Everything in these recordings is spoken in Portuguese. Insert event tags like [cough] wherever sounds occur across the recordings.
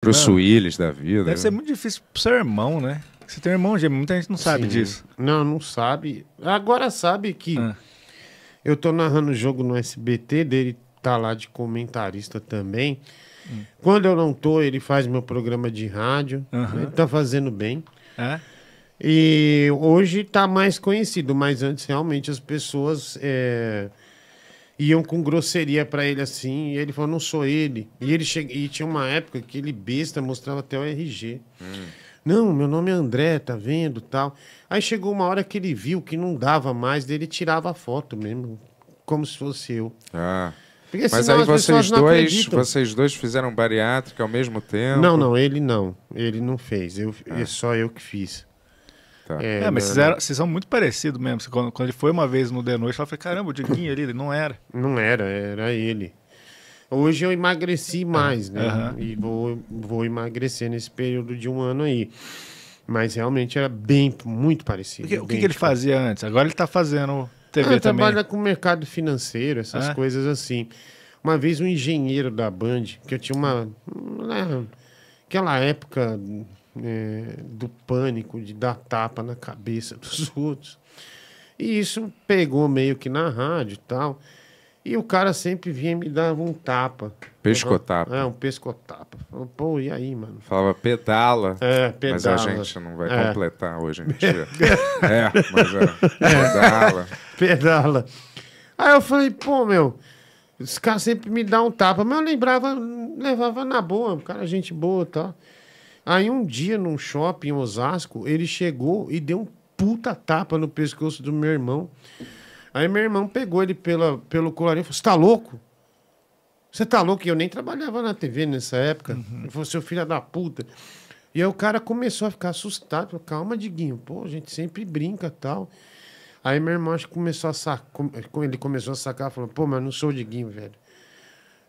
Pro Mano, da vida. Deve né? ser muito difícil pro seu irmão, né? Você tem um irmão gêmeo, muita gente não sabe Sim. disso. Não, não sabe. Agora sabe que ah. eu tô narrando o jogo no SBT, dele tá lá de comentarista também. Hum. Quando eu não tô, ele faz meu programa de rádio. Uh Ele tá fazendo bem. É? E hoje tá mais conhecido, mas antes realmente as pessoas. É iam com grosseria para ele assim, e ele falou, não sou ele. E ele che... e tinha uma época que ele besta mostrava até o RG. Hum. Não, meu nome é André, tá vendo, tal. Aí chegou uma hora que ele viu que não dava mais, dele tirava a foto mesmo, como se fosse eu. Ah. Porque, Mas aí vocês dois, vocês dois fizeram bariátrica ao mesmo tempo? Não, não, ele não. Ele não fez. Eu, é ah. É só eu que fiz. Tá. É, é, mas vocês, eram, vocês, são muito parecidos mesmo. Quando, quando, ele foi uma vez no The Noite, eu falei, caramba, o Diguinho ali, ele não era. Não era, era ele. Hoje eu emagreci tá. mais, né? Uhum. E vou, vou emagrecer nesse período de um ano aí. Mas realmente era bem, muito parecido. o que, que, ele fazia antes? Agora ele está fazendo TV ah, também. trabalha com mercado financeiro, essas ah. coisas assim. Uma vez um engenheiro da Band, que eu tinha uma... Aquela época é, do pânico, de dar tapa na cabeça [laughs] dos outros. E isso pegou meio que na rádio e tal. E o cara sempre vinha me dar um tapa. Pescotapa. É, um pescotapa. Falou, pô, e aí, mano? Falava pedala. É, pedala. Mas a gente não vai é. completar hoje, [laughs] a é, mas é, é, pedala. Pedala. Aí eu falei, pô, meu, esse cara sempre me dá um tapa. Mas eu lembrava, levava na boa, o cara gente boa e tá? tal. Aí um dia, num shopping em Osasco, ele chegou e deu um puta tapa no pescoço do meu irmão. Aí meu irmão pegou ele pela, pelo colarinho e falou: Você tá louco? Você tá louco? eu nem trabalhava na TV nessa época. Uhum. Ele falou: Seu filho da puta. E aí o cara começou a ficar assustado. Falou, Calma, Diguinho, pô, a gente sempre brinca tal. Aí meu irmão acho que começou a sacar. Ele começou a sacar, falou: Pô, mas não sou o Diguinho, velho.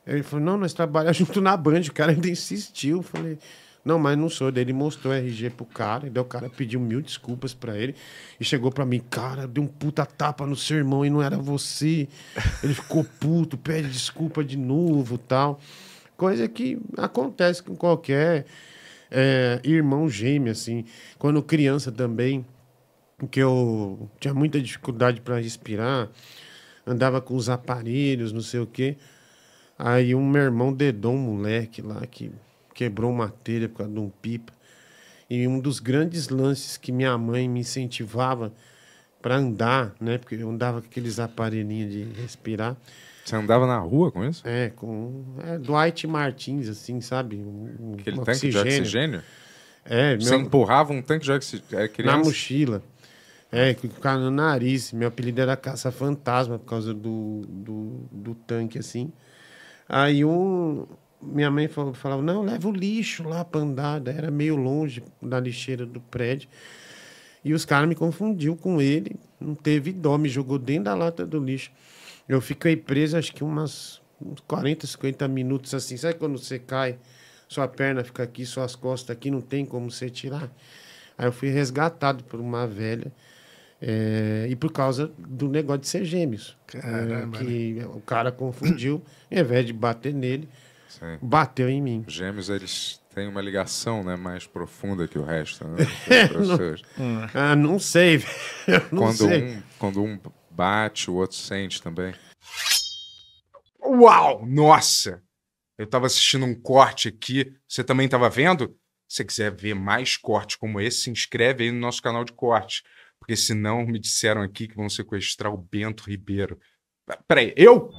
Ele falou: Não, nós trabalhamos [laughs] junto na Band. O cara ainda insistiu. Eu falei. Não, mas não sou. Daí ele mostrou o RG pro cara, e daí o cara pediu mil desculpas pra ele e chegou pra mim, cara, deu um puta tapa no seu irmão e não era você. Ele ficou puto, pede desculpa de novo tal. Coisa que acontece com qualquer é, irmão gêmeo, assim. Quando criança também, que eu tinha muita dificuldade para respirar, andava com os aparelhos, não sei o quê. Aí um meu irmão dedou um moleque lá que quebrou uma telha por causa de um pipa. E um dos grandes lances que minha mãe me incentivava para andar, né? Porque eu andava com aqueles aparelhinhos de respirar. Você andava na rua com isso? É, com é, Dwight Martins, assim, sabe? Um, Aquele um tanque oxigênio. de oxigênio? É, Você empurrava um tanque de oxigênio? É, na mochila. É, com cara no nariz. Meu apelido era Caça-Fantasma por causa do, do, do tanque, assim. Aí um, minha mãe falava, falava, não, leva o lixo lá para andar. Era meio longe da lixeira do prédio. E os caras me confundiu com ele. Não teve dó, me jogou dentro da lata do lixo. Eu fiquei preso, acho que umas uns 40, 50 minutos assim. Sabe quando você cai, sua perna fica aqui, suas costas aqui, não tem como você tirar? Aí eu fui resgatado por uma velha. É, e por causa do negócio de ser gêmeos. Caramba, é, que né? o cara confundiu, ao invés de bater nele, Sim. bateu em mim. Os gêmeos, eles têm uma ligação né, mais profunda que o resto. Né, [laughs] não, ah, não sei. [laughs] não quando, sei. Um, quando um bate, o outro sente também. Uau! Nossa! Eu estava assistindo um corte aqui. Você também estava vendo? Se você quiser ver mais cortes como esse, se inscreve aí no nosso canal de corte. Porque senão me disseram aqui que vão sequestrar o Bento Ribeiro. Peraí, eu?